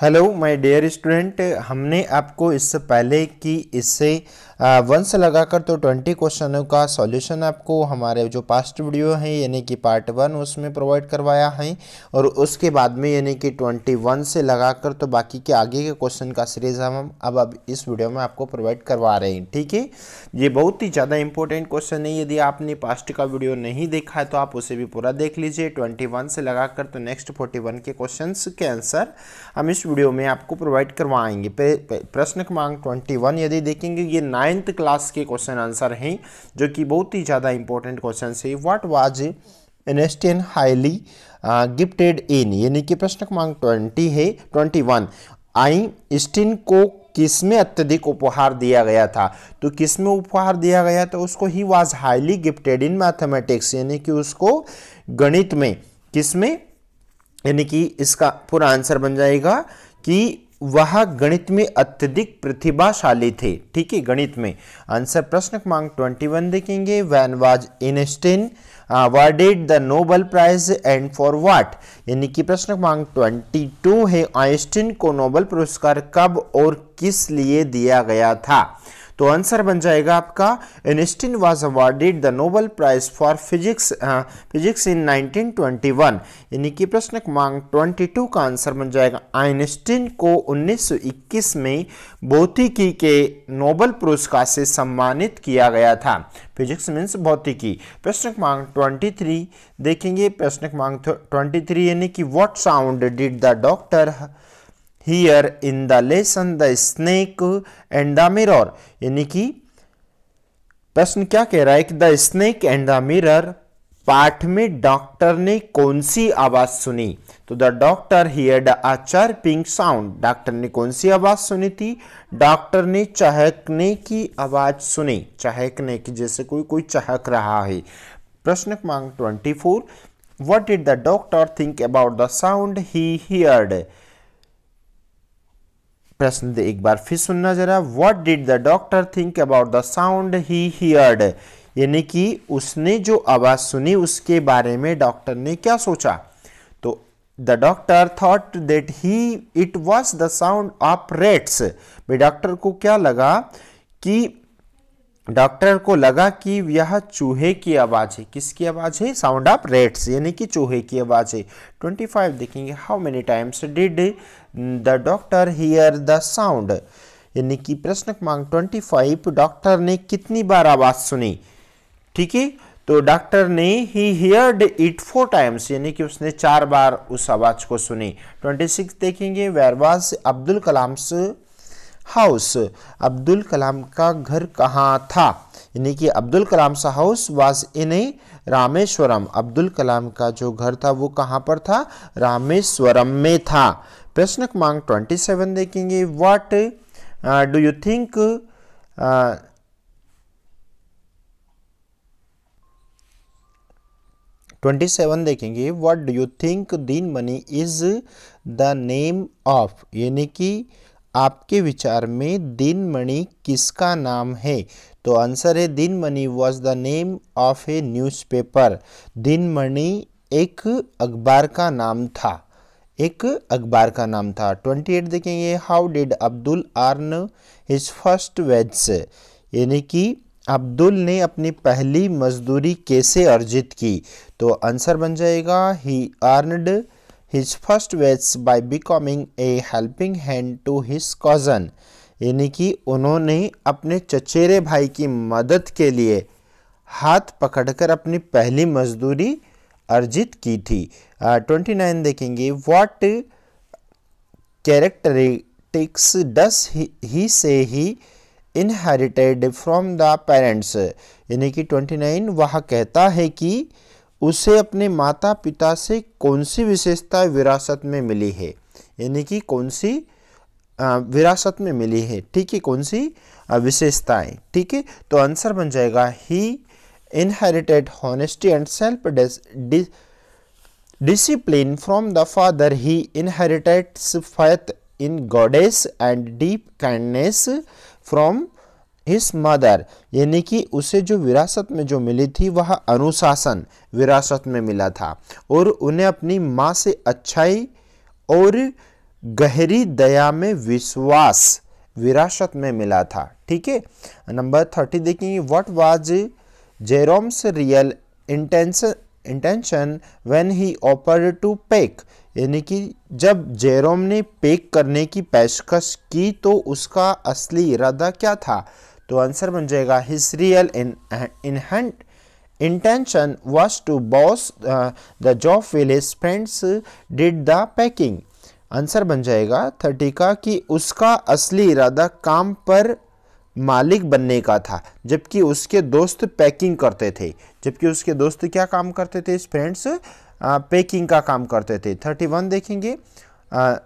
hello my dear student हमने आपको इससे पहले कि इससे वन से लगाकर तो ट्वेंटी क्वेश्चनों का सॉल्यूशन आपको हमारे जो पास्ट वीडियो हैं यानी कि पार्ट वन उसमें प्रोवाइड करवाया है और उसके बाद में यानी कि ट्वेंटी वन से लगाकर तो बाकी के आगे के क्वेश्चन का सीरीज हम अब अब इस वीडियो में आपको प्रोवाइड करवा रहे हैं ठीक है ये बहुत ही ज़्यादा इंपॉर्टेंट क्वेश्चन है यदि आपने पास्ट का वीडियो नहीं देखा है तो आप उसे भी पूरा देख लीजिए ट्वेंटी से लगा तो नेक्स्ट फोर्टी के क्वेश्चन के आंसर हम इस वीडियो में आपको प्रोवाइड करवाएंगे प्रश्न क्रमांक ट्वेंटी वन यदि देखेंगे ये नाइन्थ क्लास के क्वेश्चन आंसर हैं जो कि बहुत ही ज़्यादा इंपॉर्टेंट क्वेश्चन है what was Einstein highly gifted in यानी कि प्रश्न क्रमांक ट्वेंटी है ट्वेंटी वन आई स्टिन को किसमें अत्यधिक उपहार दिया गया था तो किसमें उपहार दिया गया था उसको ही was highly gifted in mathematics यानी कि उसको गणित में किसमें यानी कि इसका पूरा आंसर बन जाएगा कि वह गणित में अत्यधिक प्रतिभाशाली थे ठीक है गणित में आंसर प्रश्न क्रमांक 21 देखेंगे when was Einstein awarded the Nobel prize and for what यानी कि प्रश्न क्रमांक 22 है आइंस्टीन को नोबल पुरस्कार कब और किस लिए दिया गया था तो आंसर बन जाएगा आपका Einstein was awarded the Nobel prize for physics physics in 1921 यानी कि प्रश्न क्रमांक 22 का आंसर बन जाएगा आइनस्टीन को 1921 में भौतिकी के नोबल पुरस्कार से सम्मानित किया गया था फिजिक्स मीन्स भौतिकी प्रश्न क्रमांक 23 देखेंगे प्रश्न क्रमांक 23 यानी कि what sound did the doctor hear in the lesson the snake and the mirror यानी कि प्रश्न क्या कह रहा है कि the snake and the mirror पाठ में डॉक्टर ने कौन सी आवाज सुनी तो the doctor heard a chirping sound doctor ने कौन सी आवाज सुनी थी डॉक्टर ने चहकने की आवाज सुनी चहकने की जैसे कोई कोई चहक रहा है प्रश्न क्रमांक twenty four what did the doctor think about the sound he heard प्रश्न एक बार फिर सुनना जरा what did the doctor think about the sound he heard यानी कि उसने जो आवाज़ सुनी उसके बारे में डॉक्टर ने क्या सोचा तो the doctor thought that he it was the sound of rats भाई डॉक्टर को क्या लगा कि डॉक्टर को लगा कि यह चूहे की आवाज़ है किसकी आवाज़ है साउंड ऑफ रेट्स यानी कि चूहे की आवाज़ है 25 देखेंगे how many times did the doctor hear the sound यानी कि प्रश्न ट्वेंटी 25 डॉक्टर ने कितनी बार आवाज़ सुनी ठीक है तो डॉक्टर ने he heard it four times यानी कि उसने चार बार उस आवाज़ को सुनी सिक्स देखेंगे वेरवाज अब्दुल कलाम्स हाउस अब्दुल कलाम का घर कहाँ था यानी कि Abdul Kalam's house was in Rameswaram Abdul Kalam का जो घर था वो कहाँ पर था रामेश्वरम में था प्रश्न क्रमांक ट्वेंटी सेवन देखेंगे what do you think twenty seven देखेंगे what do you think Dinamani is the name of यानी कि आपके विचार में दिन मणि किसका नाम है तो आंसर है Dinamani was the name of a newspaper Dinamani एक अखबार का नाम था एक अखबार का नाम था ट्वेंटी एट देखेंगे how did Abdul earn his first wage यानी कि अब्दुल ने अपनी पहली मजदूरी कैसे अर्जित की तो आंसर बन जाएगा he earned his first words by becoming a helping hand to his cousin यानी कि उन्होंने अपने चचेरे भाई की मदद के लिए हाथ पकड़कर अपनी पहली मजदूरी अर्जित की थी ट्वेंटी नाइन देखेंगे व्हाट कैरेक्टरिटिक्स डस ही से he inherited from the parents यानी कि ट्वेंटी नाइन वह कहता है कि uh, उसे अपने माता पिता से कौन सी विशेषता विरासत में मिली है यानी कि कौन सी विरासत में मिली है ठीक है कौन सी विशेषताएं ठीक है तो आंसर बन जाएगा he inherited honesty and self discipline from the father he inherited faith in goodness and deep kindness from his mother यानी कि उसे जो विरासत में जो मिली थी वह अनुशासन विरासत में मिला था और उन्हें अपनी माँ से अच्छाई और गहरी दया में विश्वास विरासत में मिला था ठीक है नंबर थर्टी देखेंगे what was Jerome's real intention intention when he offered to pack यानी कि जब जेरोम ने पेक करने की पेशकश की तो उसका असली इरादा क्या था तो आंसर बन जाएगा his real in intent intention was to boss the job his friends did the packing answer बन जाएगा थर्टी का कि उसका असली इरादा काम पर मालिक बनने का था जबकि उसके दोस्त पैकिंग करते थे जबकि उसके दोस्त क्या काम करते थे फ्रेंड्स पैकिंग uh, का काम करते थे थर्टी वन देखेंगे uh,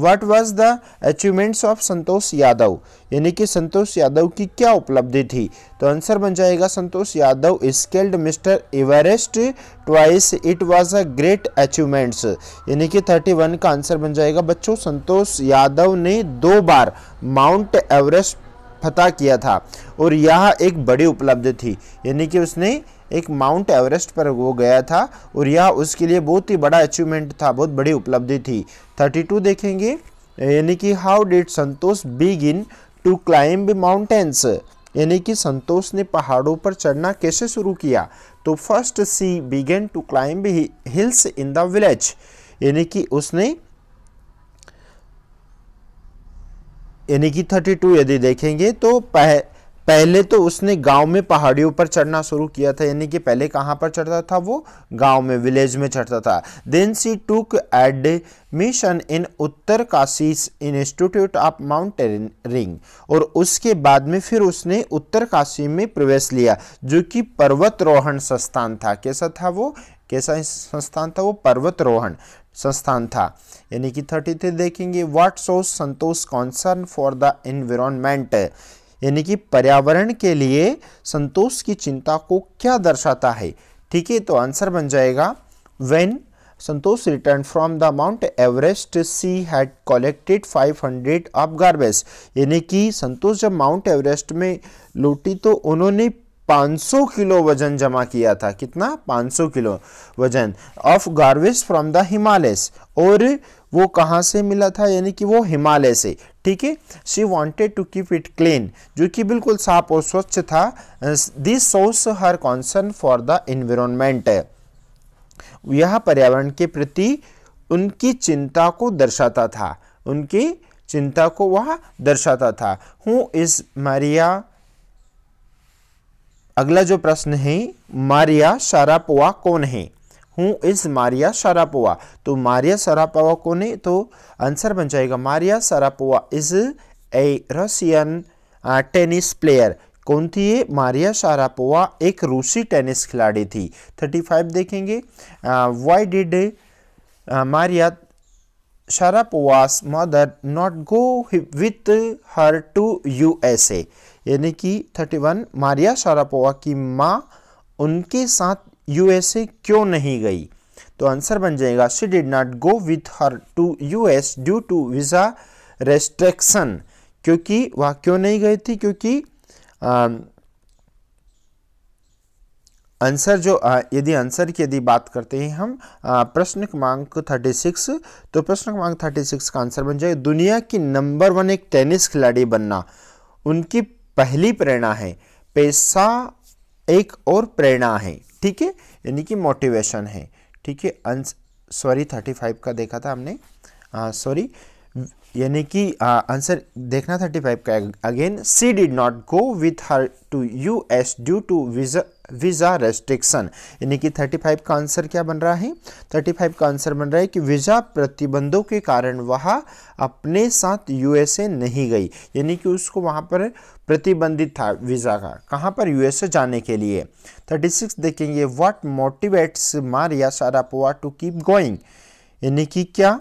what was the achievements of Santosh Yadav यानी कि संतोष यादव की क्या उपलब्धि थी तो आंसर बन जाएगा Santosh Yadav scaled mister Everest twice it was a great achievements यानी कि 31 का आंसर बन जाएगा बच्चों संतोष यादव ने दो बार माउंट एवरेस्ट फतह किया था और यह एक बड़ी उपलब्धि थी यानी कि उसने एक माउंट एवरेस्ट पर वो गया था और यह उसके लिए बहुत ही बड़ा अचीवमेंट था बहुत बड़ी उपलब्धि थी थर्टी टू देखेंगे यानी कि how did Santosh begin to climb mountains यानी कि संतोष ने पहाड़ों पर चढ़ना कैसे शुरू किया तो first she began to climb hills in the village यानी कि उसने यानी कि 32 यदि देखेंगे तो पह पहले तो उसने गांव में पहाड़ियों पर चढ़ना शुरू किया था यानी कि पहले कहाँ पर चढ़ता था वो गांव में विलेज में चढ़ता था then she took admission in Uttarkashi institute of mountaineering और उसके बाद में फिर उसने उत्तर काशी में प्रवेश लिया जो कि पर्वतरोहण संस्थान था कैसा था वो कैसा संस्थान था वो पर्वतरोहण संस्थान था यानी कि थर्टी थ्री देखेंगे what so Santosh concern for the environment यानी कि पर्यावरण के लिए संतोष की चिंता को क्या दर्शाता है ठीक है तो आंसर बन जाएगा when Santosh return from the Mount Everest she had collected 500 of garbage यानी कि संतोष जब माउंट एवरेस्ट में लौटी तो उन्होंने 500 किलो वजन जमा किया था कितना 500 किलो वजन of garbage from the Himalayas और वो कहाँ से मिला था यानी कि वो हिमालय से ठीक है she wanted to keep it clean जो कि बिल्कुल साफ और स्वच्छ था this source her concern for the environment यह पर्यावरण के प्रति उनकी चिंता को दर्शाता था उनकी चिंता को वह दर्शाता था हु इज मारिया अगला जो प्रश्न है मारिया शारापोवा कौन है हूँ इज़ मारिया शरापोवा तो मारिया शरापोवा कौन है तो आंसर बन जाएगा Maria Sharapova is a Russian tennis player कौन थी ये मारिया शारापोवा एक रूसी टेनिस खिलाड़ी थी थर्टी फाइव देखेंगे why did Maria Sharapova's mother not go with her to U S A यानी कि थर्टी वन मारिया शारापोवा की माँ उनके साथ यूएसए क्यों नहीं गई तो आंसर बन जाएगा she did not go with her to US due to visa restriction क्योंकि वह क्यों नहीं गई थी क्योंकि आंसर जो यदि आंसर की यदि बात करते हैं हम प्रश्न क्रमांक 36 तो प्रश्न क्रमांक 36 का आंसर बन जाएगा दुनिया की नंबर वन एक टेनिस खिलाड़ी बनना उनकी पहली प्रेरणा है पेशा एक और प्रेरणा है ठीक है यानी कि मोटिवेशन है ठीक है अंश सॉरी थर्टी फाइव का देखा था हमने सॉरी हाँ, यानी कि आंसर देखना थर्टी फाइव का again she did not go with her to U S due to visa visa restriction यानी कि थर्टी फाइव का आंसर क्या बन रहा है थर्टी फाइव का आंसर बन रहा है कि वीज़ा प्रतिबंधों के कारण वह अपने साथ यूएसए नहीं गई यानी कि उसको वहाँ पर प्रतिबंधित था वीज़ा का कहाँ पर यूएसए जाने के लिए थर्टी सिक्स देखेंगे वॉट मोटिवेट्स मारिया पोवा टू कीप गोइंग यानी कि क्या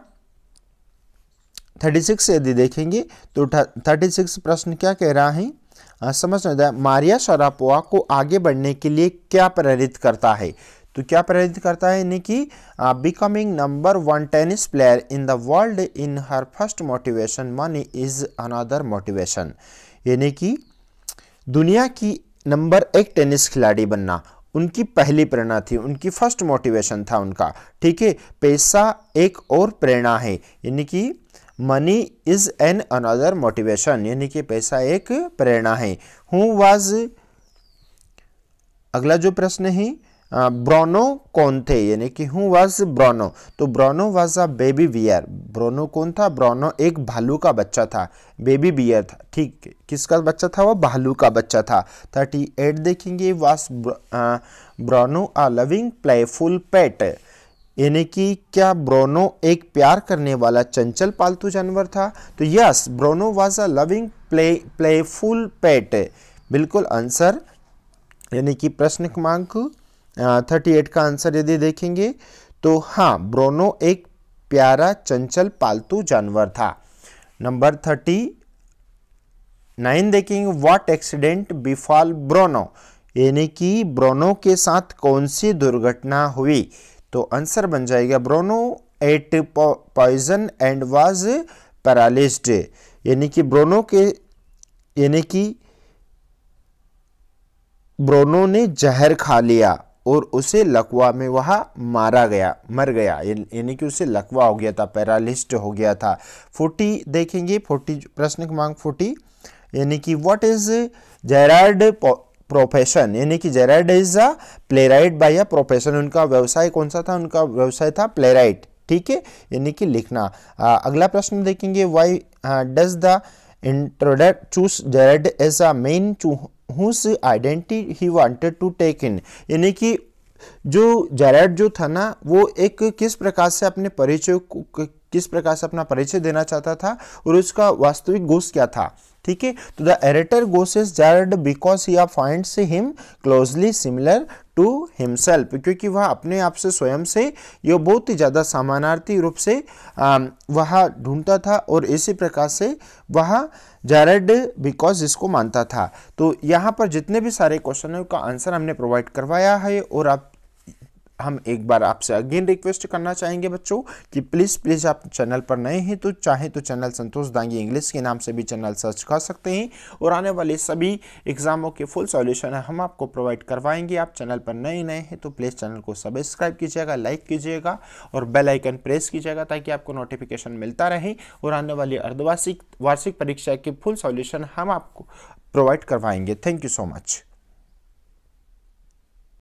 थर्टी सिक्स यदि देखेंगे तो थर्टी सिक्स प्रश्न क्या कह रहा है समझ में आता मारिया शरापोवा को आगे बढ़ने के लिए क्या प्रेरित करता है तो क्या प्रेरित करता है यानी कि becoming number one tennis player in the world in her first motivation money is another motivation यानी कि दुनिया की नंबर एक टेनिस खिलाड़ी बनना उनकी पहली प्रेरणा थी उनकी फर्स्ट मोटिवेशन था उनका ठीक है पैसा एक और प्रेरणा है यानी कि money is an another motivation यानी कि पैसा एक प्रेरणा है हु वाज अगला जो प्रश्न है ब्रोनो कौन थे यानी कि हु वाज ब्रोनो तो Bruno was a baby bear Bruno कौन था ब्रोनो एक भालू का बच्चा था बेबी बियर था ठीक किसका बच्चा था वो भालू का बच्चा था थर्टी एट देखेंगे was Bruno a loving playful pet यानी कि क्या ब्रोनो एक प्यार करने वाला चंचल पालतू जानवर था तो yes Bruno was a loving play playful pet बिल्कुल आंसर यानी कि प्रश्न क्रमांक थर्टी एट का आंसर यदि देखेंगे तो हाँ ब्रोनो एक प्यारा चंचल पालतू जानवर था नंबर थर्टी नाइन देखेंगे व्हाट एक्सीडेंट बिफॉल ब्रोनो यानी कि ब्रोनो के साथ कौन सी दुर्घटना हुई तो आंसर बन जाएगा Bruno ate poison and was paralysed यानी कि ब्रोनो के यानी कि ब्रोनो ने जहर खा लिया और उसे लकवा में वह मारा गया मर गया यानी कि उसे लकवा हो गया था पैरालिस्ट हो गया था फोर्टी देखेंगे फोर्टी प्रश्न क्रमांक फोर्टी यानी कि व्हाट इज जेरार्ड प्रोफेशन यानी कि Gerard is a playwright by a profession उनका व्यवसाय कौन सा था उनका व्यवसाय था प्लेराइट ठीक है यानी कि लिखना आ, अगला प्रश्न देखेंगे वाई डज द इंट्रोडक्ट choose Gerard as a man whose identity he wanted to take in यानी कि जो जेराइड जो था ना वो एक किस प्रकार से अपने परिचय किस प्रकार से अपना परिचय देना चाहता था और उसका वास्तविक गोश क्या था ठीक है तो the narrator chooses Gerard because he finds him closely similar to himself क्योंकि वह अपने आप से स्वयं से यह बहुत ही ज़्यादा समानार्थी रूप से um, वह ढूंढता था और इसी प्रकार से वह जारेड बिकॉज इसको मानता था तो यहाँ पर जितने भी सारे क्वेश्चन है आंसर हमने प्रोवाइड करवाया है और आप हम एक बार आपसे अगेन रिक्वेस्ट करना चाहेंगे बच्चों कि प्लीज़ प्लीज़ आप चैनल पर नए हैं तो चाहे तो चैनल संतोष दांगी इंग्लिश के नाम से भी चैनल सर्च कर सकते हैं और आने वाले सभी एग्ज़ामों के फुल सॉल्यूशन हम आपको प्रोवाइड करवाएंगे आप चैनल पर नए नए हैं तो प्लीज़ चैनल को सब्सक्राइब कीजिएगा लाइक कीजिएगा और बेल आइकन प्रेस कीजिएगा ताकि आपको नोटिफिकेशन मिलता रहे और आने वाली अर्धवार्षिक वार्षिक परीक्षा के फुल सॉल्यूशन हम आपको प्रोवाइड करवाएंगे थैंक यू सो मच